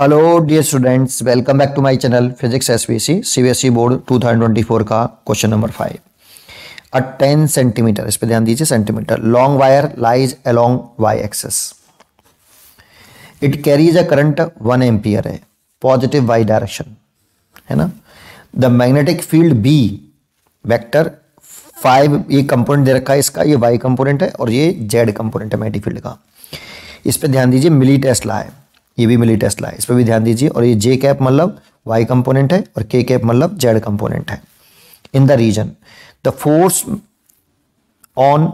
hello dear students welcome back to my channel physics S CBSE board 2024 का question number five a ten centimeter इस पर ध्यान दीजिए centimeter long wire lies along Y axis it carries a current one ampere है positive Y direction है ना the magnetic field B vector five ये component दे रखा है इसका ये वाई कंपोनेंट है और ये जेड कंपोनेंट है मैग्नेटिक फील्ड का इस पर ध्यान दीजिए मिली टेस्ट है ये भी मिली टेस्ला है इस पर भी ध्यान दीजिए और ये जे कैप मतलब वाई कंपोनेंट है और के कैप मतलब जेड कंपोनेंट है in the region the force on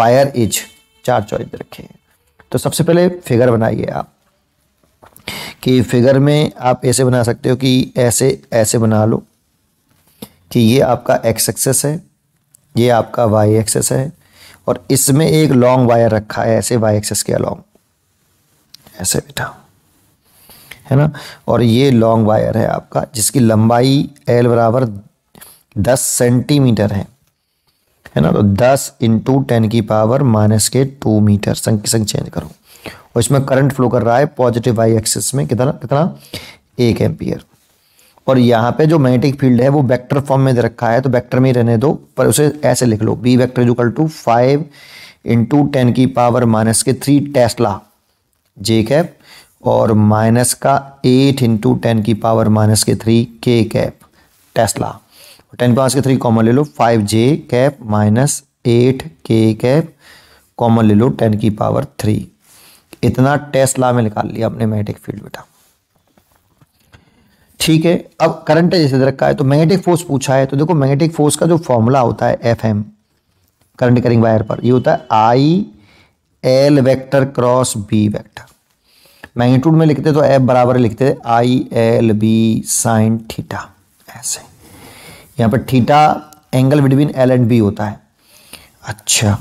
wire is चार चॉइस रखे तो सबसे पहले फिगर बनाइए आप कि फिगर में आप ऐसे बना सकते हो कि ऐसे ऐसे बना लो कि ये आपका एक्स एक्सेस है ये आपका वाई एक्सेस है और इसमें एक लॉन्ग वायर रखा है ऐसे वाई एक्सेस के अलॉन्ग ऐसे बेटा है ना और ये लॉन्ग वायर है आपका जिसकी लंबाई एल बराबर दस सेंटीमीटर है है ना तो दस इंटू टेन की पावर माइनस के टू मीटर संग संग चेंज करो और इसमें करंट फ्लो कर रहा है पॉजिटिव वाई एक्सिस में कितना कितना एक एम्पियर और यहाँ पे जो मैग्नेटिक फील्ड है वो वेक्टर फॉर्म में दे रखा है तो वेक्टर में रहने दो पर उसे ऐसे लिख लो B vector is equal to five into ten की पावर माइनस के थ्री टेस्ला जे कैप और माइनस का एट इंटू टेन की पावर माइनस के three K cap tesla ten पास के थ्री कॉमन ले लो five J cap minus eight K cap common ले लो टेन की पावर थ्री इतना टेस्ला में निकाल लिया अपने मैग्नेटिक फील्ड बेटा ठीक है अब करंट जैसे रखा है तो मैग्नेटिक फोर्स पूछा है तो देखो मैग्नेटिक फोर्स का जो फॉर्मूला होता है F M current carrying wire पर ये होता है I L vector cross B vector magnitude में लिखते तो एफ बराबर लिखते I L B sine theta ऐसे यहाँ पर theta angle between L and B होता है अच्छा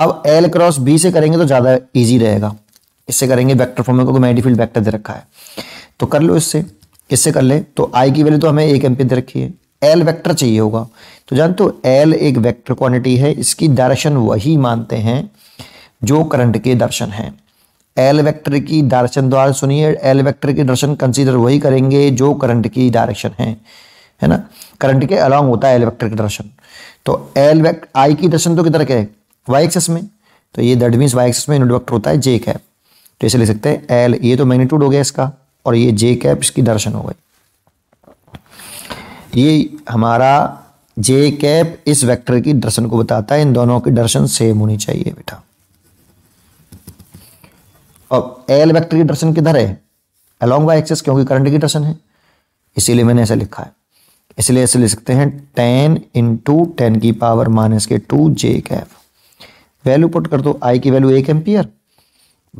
अब एल क्रॉस बी से करेंगे तो ज़्यादा ईजी रहेगा इससे करेंगे वैक्टर फॉर्म क्योंकि मैग्नीफील्ड वैक्टर दे रखा है तो कर लो इससे इससे कर ले तो आई की वैल्यू तो हमें एक एम्पियर दे रखी है एल वेक्टर चाहिए होगा तो जानते हो एल एक वेक्टर क्वांटिटी है इसकी डायरेक्शन वही मानते हैं जो करंट के दर्शन हैं एल वेक्टर की डायरेक्शन द्वारा सुनिए एल वेक्टर की डायरेक्शन कंसीडर वही करेंगे जो करंट की डायरेक्शन है है ना करंट के अलॉन्ग होता है एल वेक्टर की डायरेक्शन तो एल वेक्ट आई की डायरेक्शन तो किधर है वाई एक्सेस में तो ये दैट मीन्स वाई एक्सेस में यूनिट वेक्टर होता है जे कैप तो ऐसे ले सकते हैं एल ये तो मैग्नीट्यूड हो गया इसका और ये जे कैप इसकी दर्शन हो गई ये हमारा जे कैप इस वेक्टर की दर्शन को बताता है इन दोनों के दर्शन सेम होनी चाहिए बेटा और एल वेक्टर की डर्शन किधर है अलॉन्ग वाई एक्सेस क्योंकि करंट की डर्शन है इसीलिए मैंने ऐसा लिखा है इसलिए ऐसे लिख सकते हैं टेन इंटू टेन की पावर माइनस के two J cap value put कर दो आई की वैल्यू एक एम्पियर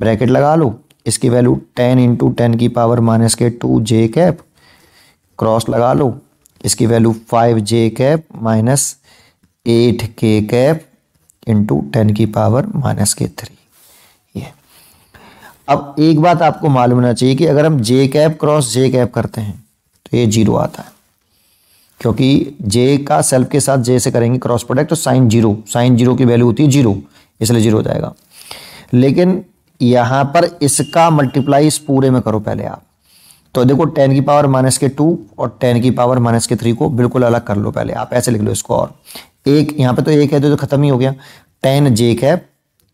ब्रैकेट लगा लो इसकी वैल्यू टेन इंटू टेन की पावर माइनस के टू जे कैफ क्रॉस लगा लो इसकी value five J cap minus eight K cap into ten की पावर माइनस के थ्री अब एक बात आपको मालूम होना चाहिए कि अगर हम J cap cross J cap करते हैं तो ये जीरो आता है क्योंकि जे का सेल्फ के साथ जे से करेंगे क्रॉस प्रोडक्ट तो साइन जीरो साइन जीरो की वैल्यू होती है जीरो इसलिए जीरो हो जाएगा लेकिन यहाँ पर इसका मल्टीप्लाई इस पूरे में करो पहले आप तो देखो टेन की पावर माइनस के टू और टेन की पावर माइनस के थ्री को बिल्कुल अलग कर लो पहले आप ऐसे लिख लो इसको और एक यहाँ पे तो एक है तो, तो खत्म ही हो गया ten J cap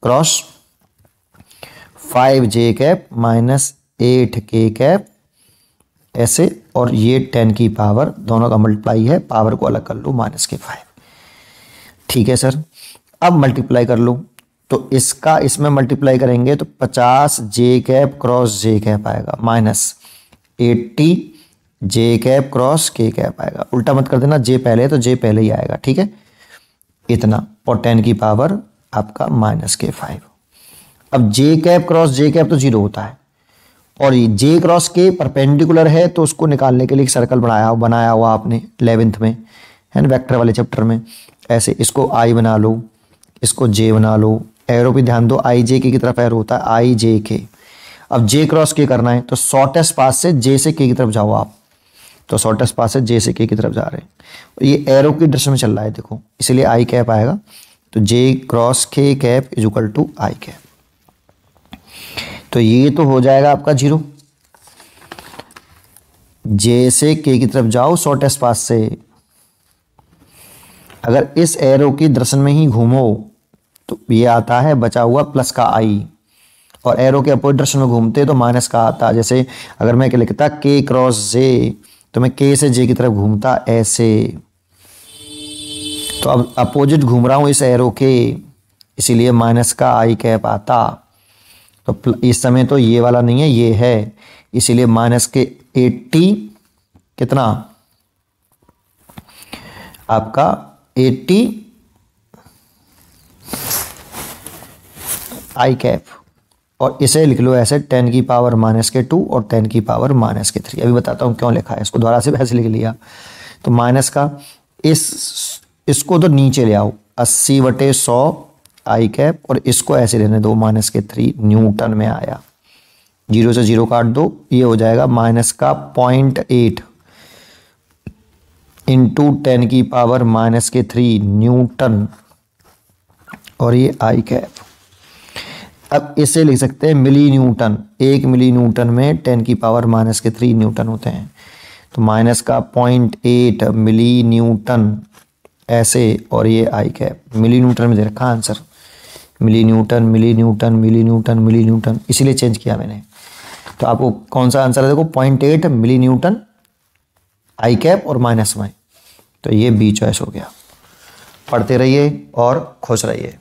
cross five J cap minus eight K cap ऐसे और ये टेन की पावर दोनों का मल्टीप्लाई है पावर को अलग कर लो माइनस के फाइव ठीक है सर अब मल्टीप्लाई कर लो तो इसका इसमें मल्टीप्लाई करेंगे तो पचास J cap cross J cap आएगा minus eighty J cap cross K cap आएगा उल्टा मत कर देना जे पहले तो जे पहले ही आएगा ठीक है इतना और टेन की पावर आपका माइनस के फाइव अब J cap cross J cap तो जीरो होता है और ये जे क्रॉस के परपेंडिकुलर है तो उसको निकालने के लिए एक सर्कल बनाया बनाया हुआ आपने इलेवेंथ में है ना वैक्टर वाले चैप्टर में ऐसे इसको आई बना लो इसको जे बना लो एरो पे ध्यान दो आई जे के की तरफ एरो होता है आई जे के अब जे क्रॉस के करना है तो शॉर्टेस्ट पास से जे से के की तरफ जाओ आप तो शॉर्टेस्ट पास से जे से के की तरफ जा रहे हैं ये एरो की दृश्य में चल रहा है देखो इसलिए आई कैप आएगा तो J cross K cap is equal to I cap तो ये तो हो जाएगा आपका जीरो जे से के की तरफ जाओ एस पास से अगर इस एरो की दर्शन में ही घूमो तो ये आता है बचा हुआ प्लस का आई और एरो के अपोजिट दर्शन में घूमते तो माइनस का आता जैसे अगर मैं लिखता के क्रॉस जे तो मैं के से जे की तरफ घूमता ऐसे तो अब अपोजिट घूम रहा हूं इस एरो के इसीलिए माइनस का आई कैप आता तो इस समय तो ये वाला नहीं है ये है इसीलिए माइनस के एट्टी कितना आपका एट्टी आई कैप और इसे लिख लो ऐसे टेन की पावर माइनस के टू और टेन की पावर माइनस के थ्री अभी बताता हूँ क्यों लिखा है इसको दोबारा से ऐसे लिख लिया तो माइनस का इस इसको तो नीचे ले आओ अस्सी वटे सौ आई कैप और इसको ऐसे रहने दो माइनस के थ्री न्यूटन में आया जीरो से जीरो काट दो ये हो जाएगा माइनस का पॉइंट एट इंटू टेन की पावर माइनस के थ्री न्यूटन और ये आई कैप अब इसे लिख सकते हैं मिली न्यूटन एक मिली न्यूटन में टेन की पावर माइनस के थ्री न्यूटन होते हैं तो माइनस का पॉइंट एट मिली न्यूटन ऐसे और ये आई कैप मिली न्यूटन में दे रखा answer milli newton milli newton milli newton milli newton इसीलिए चेंज किया मैंने तो आपको कौन सा आंसर है देखो point eight milli newton I cap और माइनस वाई तो ये बी चॉइस हो गया पढ़ते रहिए और खुश रहिए